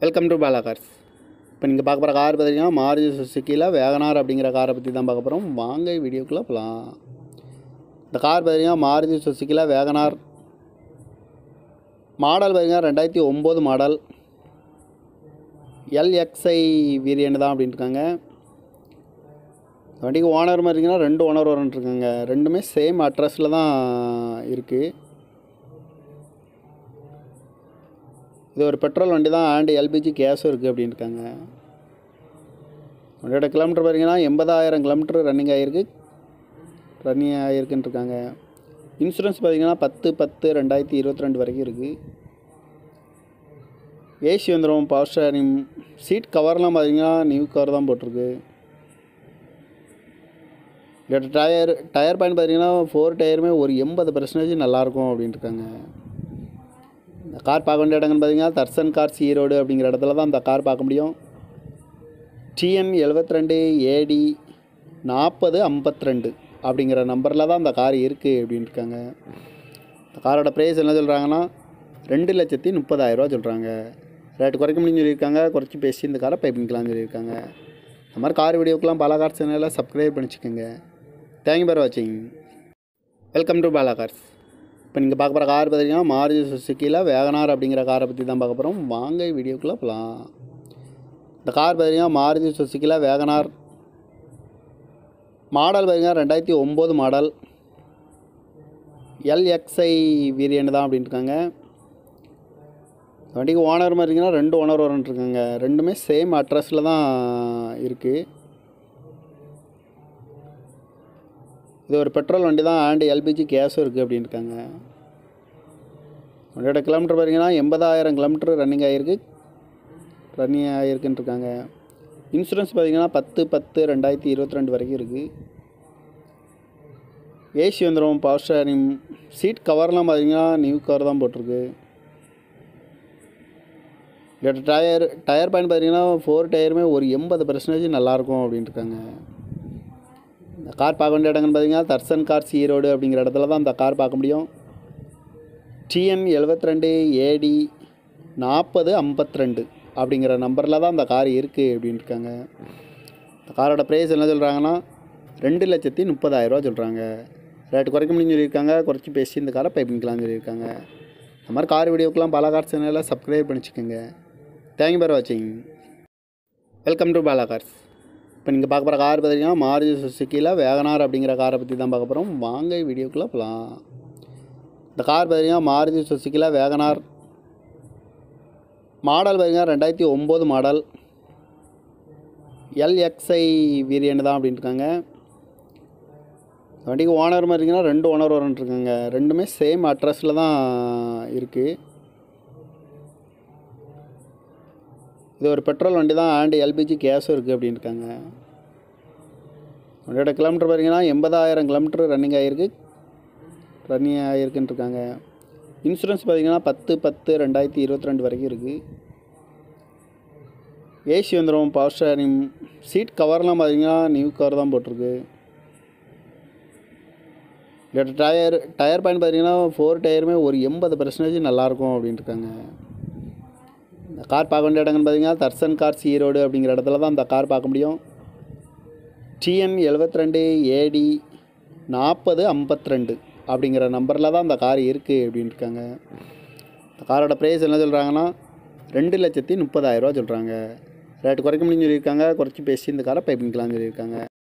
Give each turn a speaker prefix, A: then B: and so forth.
A: welcome to Bala cars இப்போ நீங்கள் பார்க்க போகிற கார் பார்த்தீங்கன்னா மாருதி சுசுக்கியில் வேகனார் அப்படிங்கிற காரை பற்றி தான் பார்க்க போகிறோம் வாங்க வீடியோக்குள்ளே போகலாம் இந்த கார் பார்த்தீங்கன்னா மாருதி சுசுக்கியில் வேகனார் மாடல் பார்த்தீங்கன்னா ரெண்டாயிரத்தி ஒம்பது மாடல் எல்எக்ஸ்ஐ வீரியன் தான் அப்படின்ட்டுருக்காங்க வண்டிக்கு ஓனர் மாதிரிங்கன்னா ரெண்டு ஓனர் வரன்ட்ருக்காங்க ரெண்டுமே சேம் அட்ரஸில் தான் இருக்குது இது ஒரு பெட்ரோல் வண்டி தான் ஆண்டு எல்பிஜி கேஸும் இருக்குது இருக்காங்க வண்டியோட கிலோமீட்டர் பார்த்தீங்கன்னா எண்பதாயிரம் கிலோமீட்டர் ரன்னிங் ஆகிருக்கு ரன்னிங் ஆகிருக்குன்ட்டுருக்காங்க இன்சூரன்ஸ் பார்த்திங்கன்னா பத்து பத்து ரெண்டாயிரத்தி இருபத்தி ரெண்டு வரைக்கும் இருக்குது ஏசி வந்துடும் பவர் ஸ்டேரிங் சீட் கவர்லாம் பார்த்தீங்கன்னா நியூ கவர் தான் போட்டிருக்கு டயர் டயர் பாயிண்ட் பார்த்தீங்கன்னா ஃபோர் டயருமே ஒரு எண்பது பர்சன்டேஜ் நல்லாயிருக்கும் அப்படின்ட்டுருக்காங்க இந்த கார் பார்க்க வேண்டிய இடங்கள்னு பார்த்தீங்கன்னா தர்சன் கார் ஈரோடு அப்படிங்கிற இடத்துல தான் அந்த கார் பார்க்க முடியும் டிஎன் எழுபத்தி ரெண்டு ஏடி நாற்பது ஐம்பத்ரெண்டு அப்படிங்கிற நம்பரில் தான் அந்த கார் இருக்குது அப்படின்னு இருக்காங்க இந்த காரோட ப்ரைஸ் என்ன சொல்கிறாங்கன்னா ரெண்டு லட்சத்தி முப்பதாயிரரூவா சொல்கிறாங்க ரேட்டு குறைக்க முடியும்னு சொல்லியிருக்காங்க குறைச்சி பேசி இந்த காரை பை பண்ணிக்கலாம்னு சொல்லியிருக்காங்க இந்த மாதிரி கார் வீடியோக்கெலாம் பாலா கார் சேனலில் சப்ஸ்கிரைப் பண்ணிச்சுக்கோங்க தேங்க்யூ பார் வாட்சிங் வெல்கம் டு பாலா கார்ஸ் இப்போ நீங்கள் பார்க்க போகிற கார் பார்த்தீங்கன்னா மாருதி சுசுக்கியில் வேகனார் அப்படிங்கிற காரை பற்றி தான் பார்க்க போகிறோம் வாங்க வீடியோக்குள்ளே போகலாம் இந்த கார் பார்த்தீங்கன்னா மாருதி சுசுக்கியில் வேகனார் மாடல் பார்த்தீங்கன்னா ரெண்டாயிரத்தி ஒம்பது மாடல் எல்எக்ஸ்ஐ வீரியன் தான் அப்படின்ட்டுருக்காங்க வண்டிக்கு ஓனர் மாதிரிங்கன்னா ரெண்டு ஓனர் வரன்ட்ருக்காங்க ரெண்டுமே சேம் அட்ரஸில் தான் இருக்குது இது ஒரு பெட்ரோல் வண்டி தான் ஆண்டு எல்பிஜி கேஸும் இருக்குது அப்படின்ருக்காங்க வண்டியோட கிலோமீட்டர் பார்த்தீங்கன்னா எண்பதாயிரம் கிலோமீட்டர் ரன்னிங் ஆகிருக்கு ரன்னிங் ஆகிருக்குன்னு இன்சூரன்ஸ் பார்த்திங்கன்னா பத்து பத்து ரெண்டாயிரத்தி இருபத்தி ரெண்டு வரைக்கும் இருக்குது ஏசி வந்துடும் பவர் ஸ்டேரிங் சீட் கவர்லாம் பார்த்திங்கன்னா நியூ கவர் தான் போட்டிருக்கு டயர் டயர் பாயிண்ட் பார்த்திங்கன்னா ஃபோர் டயருமே ஒரு எண்பது பர்சன்டேஜ் நல்லாயிருக்கும் அப்படின்ட்டுருக்காங்க இந்த கார் பார்க்க வேண்டிய இடங்கள்னு பார்த்தீங்கன்னா தர்சன் கார் சி ரோடு அப்படிங்கிற இடத்துல தான் அந்த கார் பார்க்க முடியும் டிஎம் எழுபத்ரெண்டு ஏடி நாற்பது ஐம்பத்ரெண்டு அப்படிங்கிற நம்பரில் தான் அந்த கார் இருக்குது அப்படின்னு இருக்காங்க இந்த காரோட ப்ரைஸ் என்ன சொல்கிறாங்கன்னா ரெண்டு லட்சத்தி முப்பதாயிரரூவா சொல்கிறாங்க ரேட்டு குறைக்க முடியும் சொல்லியிருக்காங்க குறைச்சி பேசி இந்த காரை பை பண்ணிக்கலாம்னு சொல்லியிருக்காங்க இந்த மாதிரி கார் வீடியோக்கெலாம் பல கார் சேனலில் சப்ஸ்கிரைப் பண்ணிச்சுக்கோங்க தேங்க்யூ ஃபார் வாட்சிங் வெல்கம் டு பாலா கார்ஸ் இப்போ நீங்கள் பார்க்க போகிற கார் பார்த்தீங்கன்னா மாருதி சுசுக்கியில் வேகனார் அப்படிங்கிற காரை பற்றி தான் பார்க்க போகிறோம் வாங்க வீடியோக்குள்ளே போகலாம் இந்த கார் பார்த்தீங்கன்னா மாருதி சுசுக்கியில் வேகனார் மாடல் பார்த்திங்கன்னா ரெண்டாயிரத்தி ஒம்பது மாடல் எல்எக்ஸ்ஐ வீரியன் தான் இருக்காங்க வண்டிக்கு ஓனர் மாதிரி இருக்கீங்கன்னா ரெண்டு ஓனர் இருக்காங்க ரெண்டுமே சேம் அட்ரஸில் தான் இருக்குது இது ஒரு பெட்ரோல் வண்டி தான் ஆண்டு எல்பிஜி கேஸும் இருக்குது அப்படின்ருக்காங்க வண்டியோட கிலோமீட்டர் பார்த்தீங்கன்னா எண்பதாயிரம் கிலோமீட்டர் ரன்னிங் ஆகிருக்கு ரன்னிங் ஆகிருக்குன்ட்ருக்காங்க இன்சூரன்ஸ் பார்த்திங்கன்னா பத்து பத்து ரெண்டாயிரத்தி இருபத்தி ரெண்டு வரைக்கும் இருக்குது ஏசி வந்துடும் பவர் ஸ்டேரிங் சீட் கவர்லாம் பார்த்திங்கன்னா நியூ கவர் தான் போட்டிருக்கு டயர் டயர் பாயிண்ட் பார்த்திங்கன்னா ஃபோர் டயருமே ஒரு எண்பது பர்சன்டேஜ் நல்லாயிருக்கும் அப்படின்ட்டுருக்காங்க இந்த கார் பார்க்க வேண்டிய இடங்கள்னு பார்த்தீங்கன்னா தர்சன் சி ரோடு அப்படிங்கிற இடத்துல தான் அந்த கார் பார்க்க முடியும் டிஎன் எழுபத்ரெண்டு ஏடி நாற்பது ஐம்பத்ரெண்டு அப்படிங்கிற நம்பரில் தான் அந்த கார் இருக்குது அப்படின்னு இருக்காங்க இந்த காரோட ப்ரைஸ் என்ன சொல்கிறாங்கன்னா ரெண்டு லட்சத்தி முப்பதாயிரரூவா சொல்கிறாங்க ரேட்டு குறைக்க முடியும்னு சொல்லியிருக்காங்க குறைச்சி பேசி இந்த காரை பைப்பிங்கலாம்னு சொல்லியிருக்காங்க